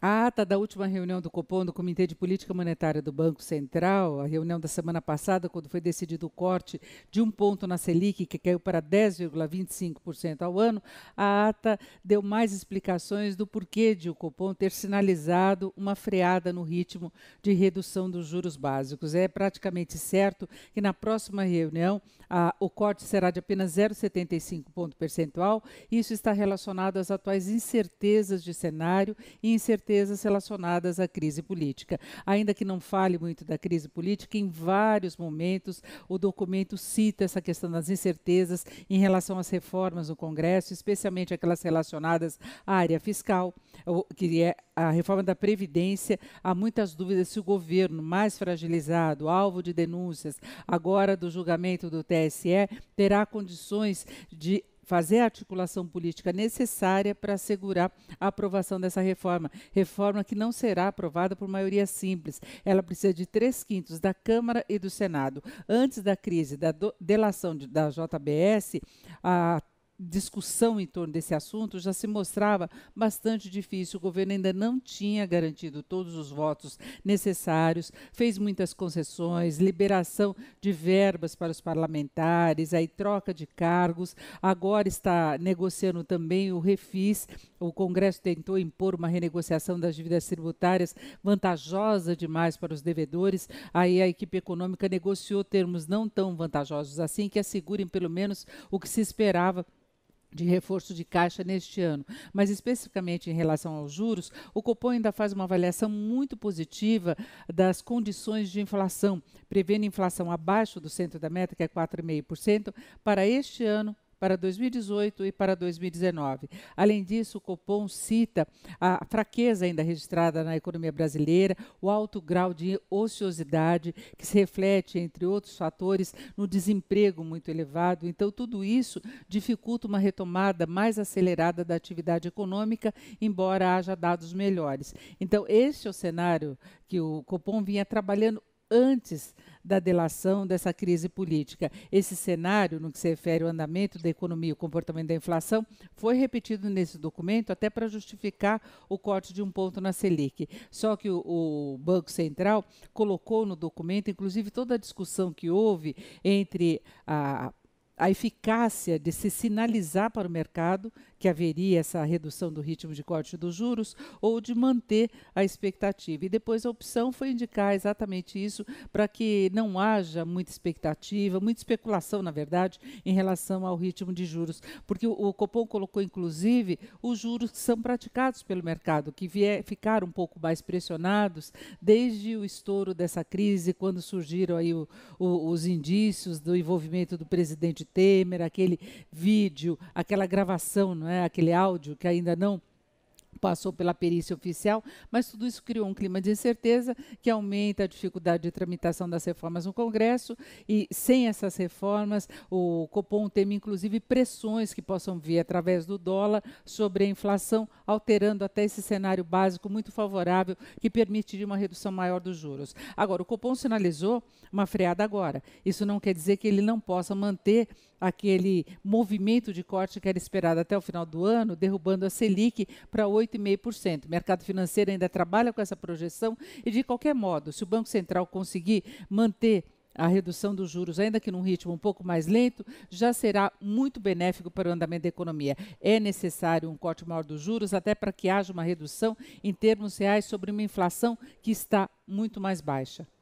A ata da última reunião do Copom, do Comitê de Política Monetária do Banco Central, a reunião da semana passada, quando foi decidido o corte de um ponto na Selic, que caiu para 10,25% ao ano, a ata deu mais explicações do porquê de o Copom ter sinalizado uma freada no ritmo de redução dos juros básicos. É praticamente certo que na próxima reunião a, o corte será de apenas 0,75 ponto percentual. Isso está relacionado às atuais incertezas de cenário e incertezas incertezas relacionadas à crise política. Ainda que não fale muito da crise política, em vários momentos o documento cita essa questão das incertezas em relação às reformas no Congresso, especialmente aquelas relacionadas à área fiscal, que é a reforma da Previdência. Há muitas dúvidas se o governo mais fragilizado, alvo de denúncias, agora do julgamento do TSE, terá condições de fazer a articulação política necessária para assegurar a aprovação dessa reforma. Reforma que não será aprovada por maioria simples. Ela precisa de três quintos da Câmara e do Senado. Antes da crise da delação de, da JBS, a discussão em torno desse assunto já se mostrava bastante difícil. O governo ainda não tinha garantido todos os votos necessários, fez muitas concessões, liberação de verbas para os parlamentares, aí troca de cargos. Agora está negociando também o refis. O Congresso tentou impor uma renegociação das dívidas tributárias vantajosa demais para os devedores. Aí a equipe econômica negociou termos não tão vantajosos assim que assegurem pelo menos o que se esperava de reforço de caixa neste ano, mas especificamente em relação aos juros, o Copom ainda faz uma avaliação muito positiva das condições de inflação, prevendo inflação abaixo do centro da meta, que é 4,5%, para este ano para 2018 e para 2019. Além disso, o Copom cita a fraqueza ainda registrada na economia brasileira, o alto grau de ociosidade, que se reflete, entre outros fatores, no desemprego muito elevado. Então, tudo isso dificulta uma retomada mais acelerada da atividade econômica, embora haja dados melhores. Então, este é o cenário que o Copom vinha trabalhando antes da delação dessa crise política. Esse cenário, no que se refere ao andamento da economia e o comportamento da inflação, foi repetido nesse documento até para justificar o corte de um ponto na Selic. Só que o, o Banco Central colocou no documento, inclusive, toda a discussão que houve entre a a eficácia de se sinalizar para o mercado que haveria essa redução do ritmo de corte dos juros ou de manter a expectativa. E depois a opção foi indicar exatamente isso para que não haja muita expectativa, muita especulação, na verdade, em relação ao ritmo de juros, porque o, o Copom colocou inclusive os juros que são praticados pelo mercado, que vier, ficaram um pouco mais pressionados desde o estouro dessa crise, quando surgiram aí o, o, os indícios do envolvimento do presidente Temer, aquele vídeo, aquela gravação, não é? aquele áudio que ainda não passou pela perícia oficial, mas tudo isso criou um clima de incerteza que aumenta a dificuldade de tramitação das reformas no Congresso e sem essas reformas o Copom teme inclusive pressões que possam vir através do dólar sobre a inflação, alterando até esse cenário básico muito favorável que permitiria uma redução maior dos juros. Agora, o Copom sinalizou uma freada agora. Isso não quer dizer que ele não possa manter aquele movimento de corte que era esperado até o final do ano, derrubando a Selic para 8 8,5%. O mercado financeiro ainda trabalha com essa projeção e, de qualquer modo, se o Banco Central conseguir manter a redução dos juros, ainda que num ritmo um pouco mais lento, já será muito benéfico para o andamento da economia. É necessário um corte maior dos juros, até para que haja uma redução em termos reais sobre uma inflação que está muito mais baixa.